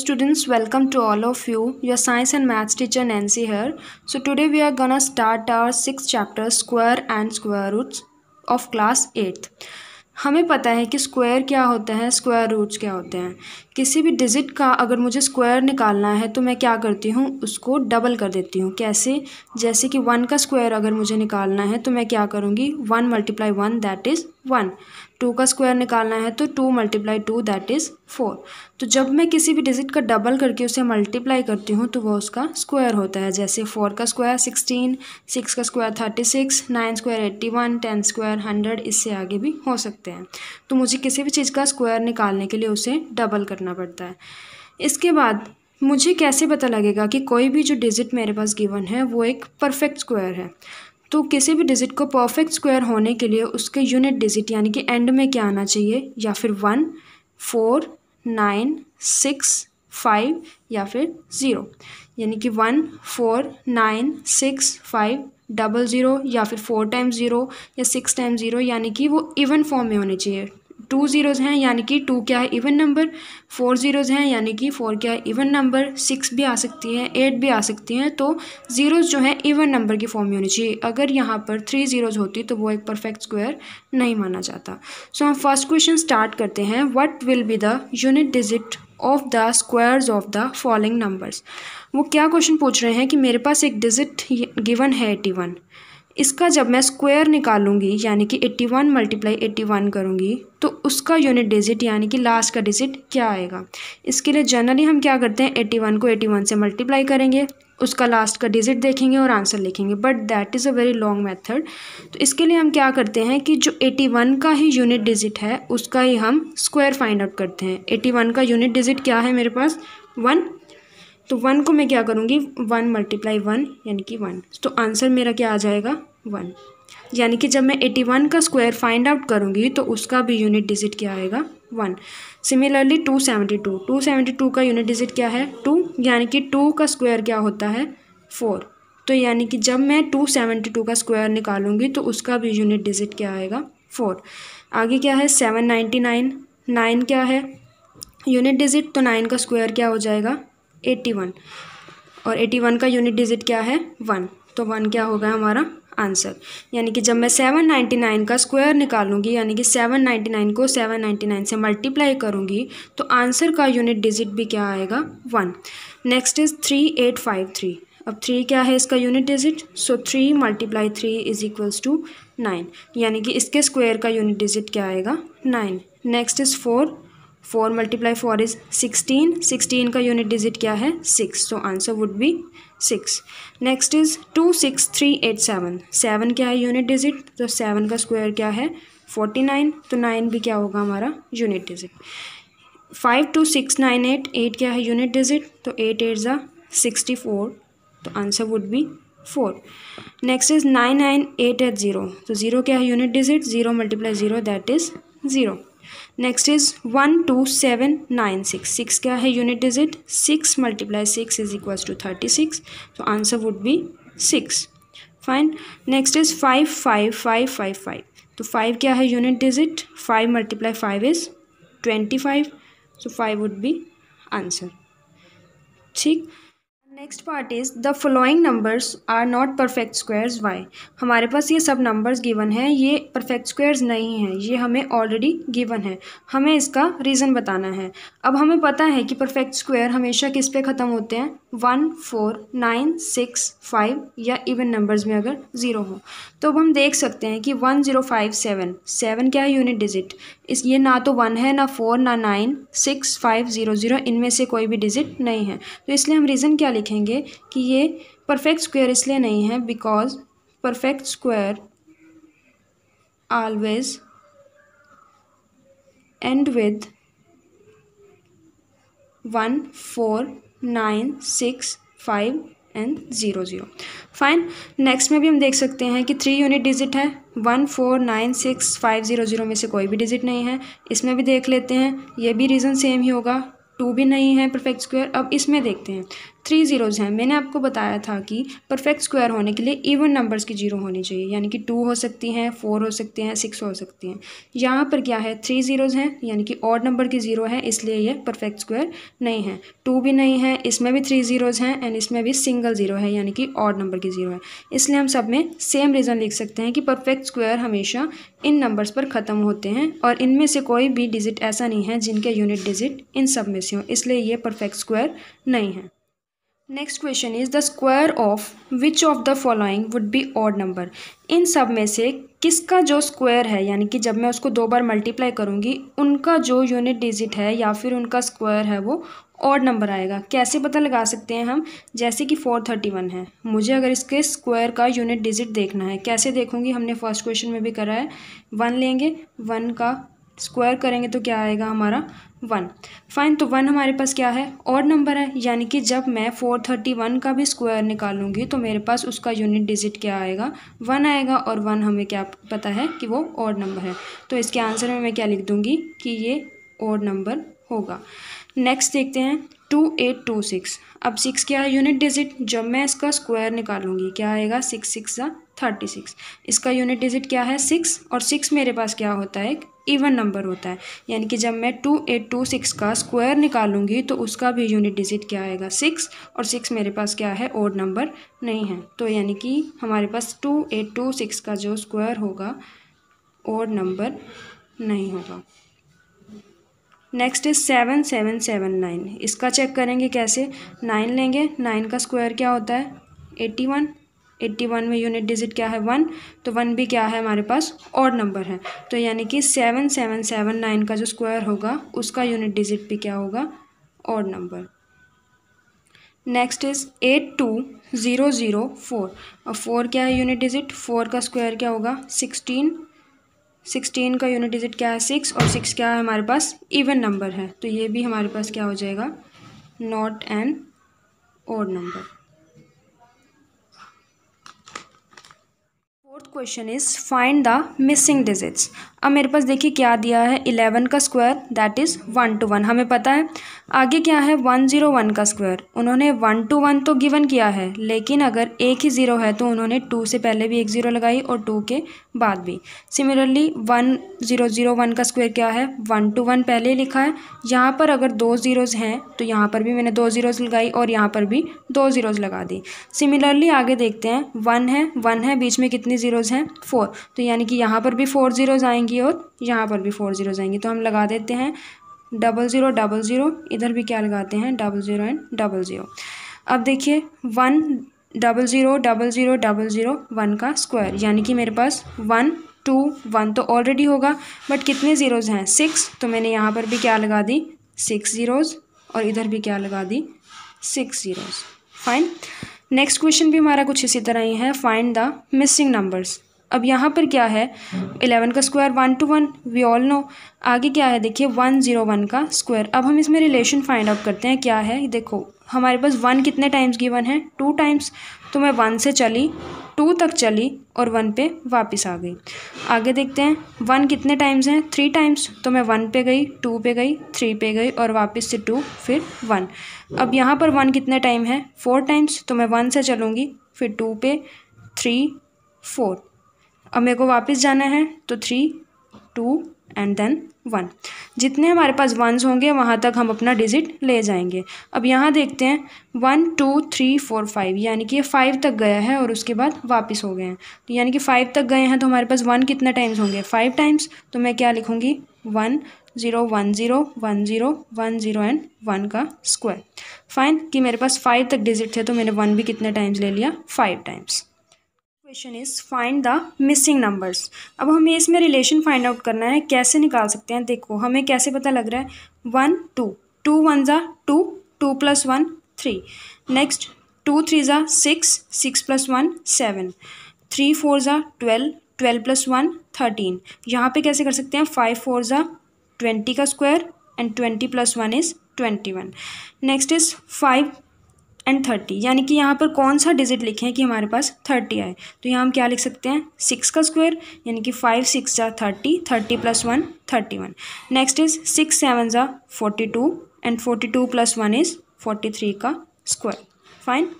students welcome to all of you your science and maths teacher Nancy here so today we are gonna start our sixth chapter square and square roots of class 8 हमें पता है कि square क्या होता है square roots क्या होते हैं किसी भी डिजिट का अगर मुझे स्क्वायर निकालना है तो मैं क्या करती हूँ उसको डबल कर देती हूँ कैसे जैसे कि वन का स्क्वायर अगर मुझे निकालना है तो मैं क्या करूँगी one multiply one that is one two का स्क्वायर निकालना है तो two multiply two that is four तो जब मैं किसी भी डिजिट का डबल करके उसे मल्टीप्लाई करती हूँ तो वह उसका स्क्वायर होता है जैसे फोर का स्क्वायर सिक्सटीन सिक्स का square thirty six nine square eighty one ten square hundred इससे आगे भी हो सकते हैं तो मुझे किसी भी चीज़ का स्क्वायर निकालने के लिए उसे डबल करना पड़ता है इसके बाद मुझे कैसे पता लगेगा कि कोई भी जो डिजिट मेरे पास गिवन है वो एक परफेक्ट स्क्वायर है तो किसी भी डिजिट को परफेक्ट स्क्वायर होने के लिए उसके यूनिट डिजिट यानी कि एंड में क्या आना चाहिए या फिर one four nine six five या फिर ज़ीरो यानी कि one four nine six five double zero या फिर फोर टाइम ज़ीरो या सिक्स टाइम ज़ीरो यानी कि वो इवन फॉर्म में होने चाहिए टू ज़ीरोज़ हैं यानी कि टू क्या है इवन नंबर फोर ज़ीरोज़ हैं यानी कि फोर क्या है इवन नंबर सिक्स भी आ सकती हैं एट भी आ सकती हैं तो ज़ीरोज़ जो हैं इवन नंबर की फॉर्म में होनी चाहिए अगर यहाँ पर थ्री ज़ीरोज़ होती तो वो एक परफेक्ट स्क्वायर नहीं माना जाता सो so, हम फर्स्ट क्वेश्चन स्टार्ट करते हैं what will be the unit digit of the squares of the following numbers वो क्या क्वेश्चन पूछ रहे हैं कि मेरे पास एक डिजिट गिवन है एटी वन इसका जब मैं स्क्वायर निकालूंगी यानी कि 81 वन मल्टीप्लाई एट्टी करूँगी तो उसका यूनिट डिजिट यानी कि लास्ट का डिजिट क्या आएगा इसके लिए जनरली हम क्या करते हैं 81 को 81 से मल्टीप्लाई करेंगे उसका लास्ट का डिजिट देखेंगे और आंसर लिखेंगे but that is a very long method तो इसके लिए हम क्या करते हैं कि जो 81 का ही यूनिट डिजिट है उसका ही हम स्क्वायर फाइंड आउट करते हैं 81 का यूनिट डिजिट क्या है मेरे पास वन तो वन को मैं क्या करूँगी वन मल्टीप्लाई वन यानी कि वन तो आंसर मेरा क्या आ जाएगा वन यानी कि जब मैं एटी वन का स्क्वायर फाइंड आउट करूँगी तो उसका भी यूनिट डिजिट क्या आएगा one similarly two seventy two two seventy two का यूनिट डिजिट क्या है टू यानी कि टू का स्क्वायर क्या होता है फोर तो यानी कि जब मैं टू सेवेंटी टू का स्क्वायर निकालूंगी तो उसका भी यूनिट डिजिट क्या आएगा फोर आगे क्या है सेवन नाइन्टी नाइन नाइन क्या है यूनिट डिजिट तो नाइन का स्क्वायर क्या हो जाएगा एट्टी वन और एट्टी वन का यूनिट डिजिट क्या है वन तो वन क्या होगा हमारा आंसर यानी कि जब मैं सेवन नाइन्टी नाइन का स्क्वायर निकालूंगी यानी कि सेवन नाइन्टी नाइन को सेवन नाइन्टी नाइन से मल्टीप्लाई करूंगी तो आंसर का यूनिट डिजिट भी क्या आएगा one next is three eight five three अब थ्री क्या है इसका unit digit so three multiply three is equals to nine यानी कि इसके स्क्वायर का यूनिट डिजिट क्या आएगा nine next is four four multiply four is sixteen sixteen का यूनिट डिजिट क्या है सिक्स तो answer would be six next is two six three eight seven seven क्या है यूनिट डिजिट तो सेवन का स्क्वायर क्या है फोर्टी नाइन तो नाइन भी क्या होगा हमारा unit digit five two six nine eight eight क्या है यूनिट डिजिट तो एट एट ज़ा सिक्सटी फोर तो answer would be four next is nine nine eight eight zero तो ज़ीरो क्या है unit digit zero multiply zero that is zero next is one two seven nine six six क्या है unit digit six multiply six is equal to thirty six तो answer would be six fine next is five five five five five तो five क्या है unit digit five multiply five is twenty five so five would be answer ठीक next part is the following numbers are not perfect squares why हमारे पास ये सब numbers given हैं ये परफेक्ट स्क्वायर्स नहीं हैं ये हमें ऑलरेडी गिवन है हमें इसका रीज़न बताना है अब हमें पता है कि परफेक्ट स्क्वायर हमेशा किस पे ख़त्म होते हैं one four nine six five या इवन नंबर्स में अगर ज़ीरो हो तो अब हम देख सकते हैं कि one zero five seven seven क्या है यूनिट डिजिट इस ये ना तो वन है ना फोर ना nine six five zero zero इनमें से कोई भी डिजिट नहीं है तो इसलिए हम रीज़न क्या लिखेंगे कि ये परफेक्ट स्क्वायर इसलिए नहीं है because perfect square always end with one four nine six five and zero zero fine next में भी हम देख सकते हैं कि थ्री यूनिट डिजिट है one four nine six five zero zero में से कोई भी डिजिट नहीं है इसमें भी देख लेते हैं ये भी रीज़न सेम ही होगा टू भी नहीं है परफेक्ट स्क्वायर अब इसमें देखते हैं थ्री ज़ीरोज़ हैं मैंने आपको बताया था कि परफेक्ट स्क्वायर होने के लिए इवन नंबर्स की जीरो होनी चाहिए यानी कि टू हो सकती हैं फोर हो सकती हैं सिक्स हो सकती हैं यहाँ पर क्या है थ्री ज़ीरोज़ हैं यानी कि ऑड नंबर की ज़ीरो है इसलिए ये परफेक्ट स्क्वायर नहीं है टू भी नहीं है इसमें भी थ्री ज़ीरोज़ हैं एंड इसमें भी सिंगल ज़ीरो है यानी कि ऑड नंबर की ज़ीरो है इसलिए हम सब में सेम रीज़न लिख सकते हैं कि परफेक्ट स्क्वायर हमेशा इन नंबर्स पर ख़त्म होते हैं और इनमें से कोई भी डिजिट ऐसा नहीं है जिनके यूनिट डिजिट इन सब में से हों इसलिए ये परफेक्ट स्क्वायर नहीं है next question is the square of which of the following would be odd number इन सब में से किसका जो स्क्वायर है यानी कि जब मैं उसको दो बार मल्टीप्लाई करूँगी उनका जो यूनिट डिजिट है या फिर उनका स्क्वायर है वो ऑड नंबर आएगा कैसे पता लगा सकते हैं हम जैसे कि फोर थर्टी वन है मुझे अगर इसके स्क्वायर का यूनिट डिजिट देखना है कैसे देखूँगी हमने फर्स्ट क्वेश्चन में भी करा है वन लेंगे वन का स्क्वायर करेंगे तो क्या आएगा हमारा वन फाइन तो वन हमारे पास क्या है और नंबर है यानी कि जब मैं फोर थर्टी वन का भी स्क्वायर निकालूंगी तो मेरे पास उसका यूनिट डिजिट क्या आएगा वन आएगा और वन हमें क्या पता है कि वो और नंबर है तो इसके आंसर में मैं क्या लिख दूँगी कि ये और नंबर होगा नेक्स्ट देखते हैं टू एट टू सिक्स अब सिक्स क्या है यूनिट डिजिट जब मैं इसका स्क्वायर निकालूंगी क्या आएगा सिक्स सिक्स ज़ा थर्टी सिक्स इसका यूनिट डिजिट क्या है सिक्स और सिक्स मेरे पास क्या होता है एक इवन नंबर होता है यानी कि जब मैं टू एट टू सिक्स का स्क्वायर निकालूंगी तो उसका भी यूनिट डिजिट क्या आएगा सिक्स और सिक्स मेरे पास क्या है ओड नंबर नहीं है तो यानी कि हमारे पास टू एट टू सिक्स का जो स्क्वायर होगा ओड नंबर नहीं होगा next is seven seven seven nine इसका चेक करेंगे कैसे नाइन लेंगे नाइन का स्क्वायर क्या होता है एट्टी वन एट्टी वन में यूनिट डिजिट क्या है वन तो वन भी क्या है हमारे पास और नंबर है तो यानी कि सेवन सेवन सेवन नाइन का जो स्क्वायर होगा उसका यूनिट डिजिट भी क्या होगा और number next is eight two zero zero four और फोर क्या है यूनिट डिजिट फोर का स्क्वायर क्या होगा सिक्सटीन सिक्सटीन का यूनिट डिजिट क्या है सिक्स और सिक्स क्या है हमारे पास इवन नंबर है तो ये भी हमारे पास क्या हो जाएगा नॉट एन और number question is find the missing digits अब मेरे पास देखिए क्या दिया है इलेवन का square that is one two one हमें पता है आगे क्या है वन जीरो वन का स्क्वायर उन्होंने वन टू वन तो गिवन किया है लेकिन अगर एक ही ज़ीरो है तो उन्होंने टू से पहले भी एक ज़ीरो लगाई और टू के बाद भी similarly one zero zero one का स्क्वायर क्या है वन टू वन पहले ही लिखा है यहाँ पर अगर दो ज़ीरोज़ हैं तो यहाँ पर भी मैंने दो ज़ीरोज़ लगाई और यहाँ पर भी दो ज़ीरोज़ लगा दी सिमिलरली आगे देखते हैं वन है वन है बीच में कितनी ज़ीरो ज़ीरोज़ हैं फोर तो यानी कि यहाँ पर भी फोर ज़ीरोज़ आएंगी और यहाँ पर भी फोर ज़ीरोज़ आएंगी तो हम लगा देते हैं डबल ज़ीरो डबल ज़ीरो इधर भी क्या लगाते हैं double zero and double zero अब देखिए one double zero double zero double zero one का स्क्वायर यानी कि मेरे पास वन टू वन तो ऑलरेडी होगा बट कितने ज़ीरोज़ हैं सिक्स तो मैंने यहाँ पर भी क्या लगा दी सिक्स ज़ीरोज़ और इधर भी क्या लगा दी six zeros fine next question भी हमारा कुछ इसी तरह ही है फाइंड द मिसिंग नंबर्स अब यहाँ पर क्या है इलेवन का square one two one we all know आगे क्या है देखिए वन जीरो वन का स्क्वायर अब हम इसमें रिलेशन फाइंड आउट करते हैं क्या है देखो हमारे पास वन कितने टाइम्स गिवन है टू टाइम्स तो मैं वन से चली टू तक चली और वन पे वापस आ गई आगे देखते हैं वन कितने टाइम्स हैं थ्री टाइम्स तो मैं वन पे गई टू पे गई थ्री पे गई और वापस से टू फिर वन अब यहाँ पर वन कितने टाइम है फोर टाइम्स तो मैं वन से चलूँगी फिर टू पे थ्री फोर अब मेरे को वापस जाना है तो three two and then one जितने हमारे पास वंस होंगे वहाँ तक हम अपना डिजिट ले जाएंगे अब यहाँ देखते हैं one two three four five यानी कि ये फाइव तक गया है और उसके बाद वापस हो गए हैं तो यानी कि फाइव तक गए हैं तो हमारे पास वन कितने टाइम्स होंगे फाइव टाइम्स तो मैं क्या लिखूँगी one zero one zero one zero one zero and one का स्क्वायर फाइन कि मेरे पास फाइव तक डिजिट थे तो मैंने वन भी कितने टाइम्स ले लिया five times question is find the missing numbers अब हमें इसमें रिलेशन फाइंड आउट करना है कैसे निकाल सकते हैं देखो हमें कैसे पता लग रहा है वन टू टू वन ज़ा two two plus one three next two three ज़ा six six plus one seven three four ज़ा twelve twelve plus one thirteen यहाँ पे कैसे कर सकते हैं फाइव फोर ज़ा ट्वेंटी का square and twenty plus one is twenty one next is five and thirty यानी कि यहाँ पर कौन सा डिजिट लिखे हैं कि हमारे पास थर्टी आए तो यहाँ हम क्या लिख सकते हैं सिक्स का स्क्वायर यानी कि फाइव सिक्स जा thirty thirty plus one thirty one next is six seven जा forty two and forty two plus one is forty three का स्क्वायर फाइन